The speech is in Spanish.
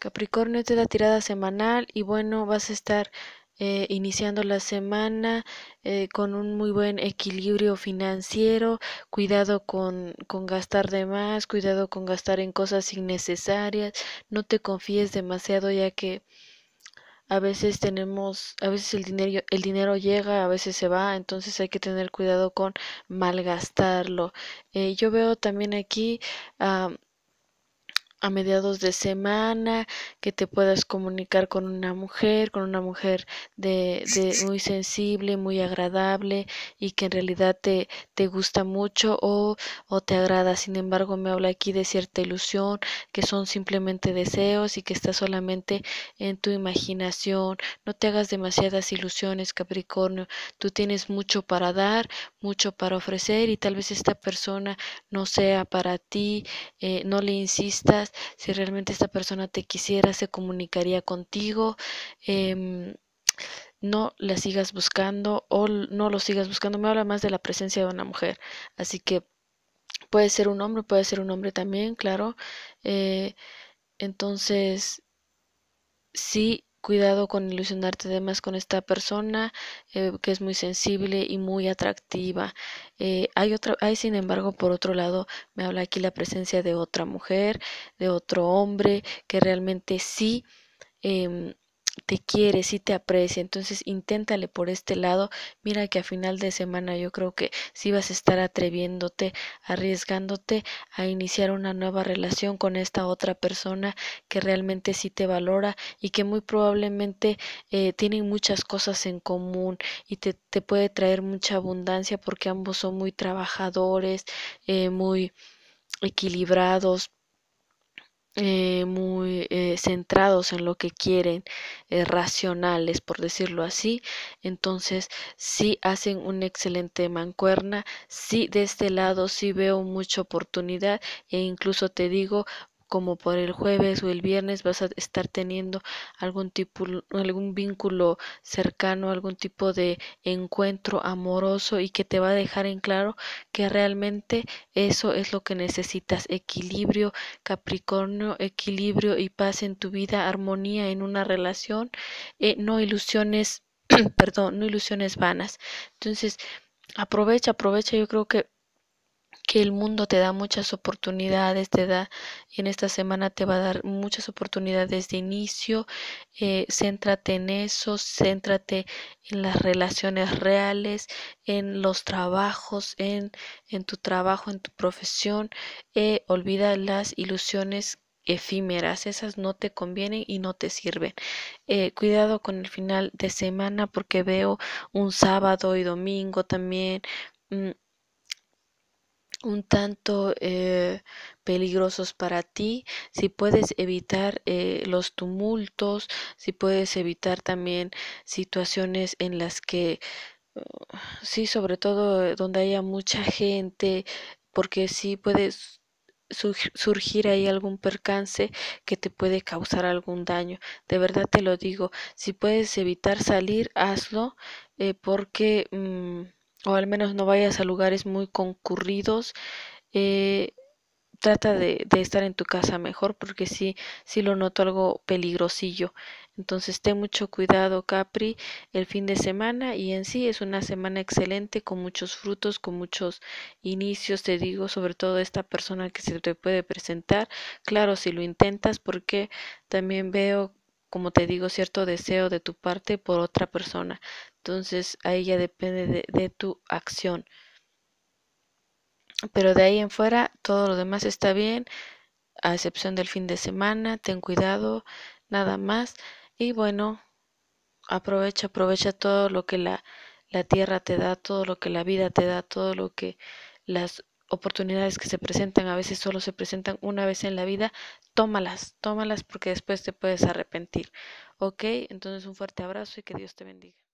Capricornio, te da la tirada semanal y bueno, vas a estar eh, iniciando la semana eh, con un muy buen equilibrio financiero, cuidado con, gastar de más, cuidado con gastar en cosas innecesarias, no te confíes demasiado ya que a veces tenemos, a veces el dinero, el dinero llega, a veces se va, entonces hay que tener cuidado con malgastarlo. Eh, yo veo también aquí a mediados de semana, que te puedas comunicar con una mujer, con una mujer de, muy sensible, muy agradable y que en realidad te, te gusta mucho o, te agrada. Sin embargo, me habla aquí de cierta ilusión, que son simplemente deseos y que está solamente en tu imaginación. No te hagas demasiadas ilusiones, Capricornio. Tú tienes mucho para dar, mucho para ofrecer y tal vez esta persona no sea para ti, eh, no le insistas si realmente esta persona te quisiera, se comunicaría contigo. Em, no la sigas buscando o no lo sigas buscando. Me habla más de la presencia de una mujer. Así que puede ser un hombre, puede ser un hombre también, claro. Eh, entonces, sí cuidado con ilusionarte más con esta persona eh, que es muy sensible y muy atractiva. Eh, hay otra, hay sin embargo por otro lado me habla aquí la presencia de otra mujer, de otro hombre que realmente sí em, te quiere, sí te aprecia. Entonces inténtale por este lado. Mira que a final de semana yo creo que sí vas a estar atreviéndote, arriesgándote a iniciar una nueva relación con esta otra persona que realmente sí te valora y que muy probablemente eh, tienen muchas cosas en común y te, puede traer mucha abundancia porque ambos son muy trabajadores, eh, muy equilibrados, eh, muy eh, centrados en lo que quieren, eh, racionales, por decirlo así. Entonces, sí hacen una excelente mancuerna, sí de este lado sí veo mucha oportunidad e incluso te digo, como por el jueves o el viernes vas a estar teniendo algún tipo algún vínculo cercano, algún tipo de encuentro amoroso y que te va a dejar en claro que realmente eso es lo que necesitas, equilibrio, Capricornio, equilibrio y paz en tu vida, armonía en una relación, eh, no ilusiones, perdón, no ilusiones vanas. Entonces, aprovecha, aprovecha, yo creo que que el mundo te da muchas oportunidades, te da, en esta semana te va a dar muchas oportunidades de inicio, eh, céntrate en eso, céntrate en las relaciones reales, en los trabajos, en, tu trabajo, en tu profesión, eh, olvida las ilusiones efímeras, esas no te convienen y no te sirven. Eh, cuidado con el final de semana porque veo un sábado y domingo también. Mm, un tanto eh, peligrosos para ti, si puedes evitar eh, los tumultos, si puedes evitar también situaciones en las que, uh, sí, sobre todo eh, donde haya mucha gente, porque sí puedes surgir ahí algún percance que te puede causar algún daño. De verdad te lo digo, si puedes evitar salir, hazlo, porque... Mm, o al menos no vayas a lugares muy concurridos. Eh, trata de, estar en tu casa mejor porque si sí lo noto algo peligrosillo. Entonces ten mucho cuidado Capri el fin de semana y en sí es una semana excelente con muchos frutos, con muchos inicios, te digo, sobre todo esta persona que se te puede presentar. Claro, si lo intentas porque también veo como te digo, cierto deseo de tu parte por otra persona. Entonces ahí ya depende de, tu acción. Pero de ahí en fuera, todo lo demás está bien, a excepción del fin de semana, ten cuidado, nada más. Y bueno, aprovecha, aprovecha todo lo que la, la tierra te da, todo lo que la vida te da, todo lo que las oportunidades que se presentan, a veces solo se presentan una vez en la vida, tómalas, tómalas porque después te puedes arrepentir. ¿Ok? Entonces un fuerte abrazo y que Dios te bendiga.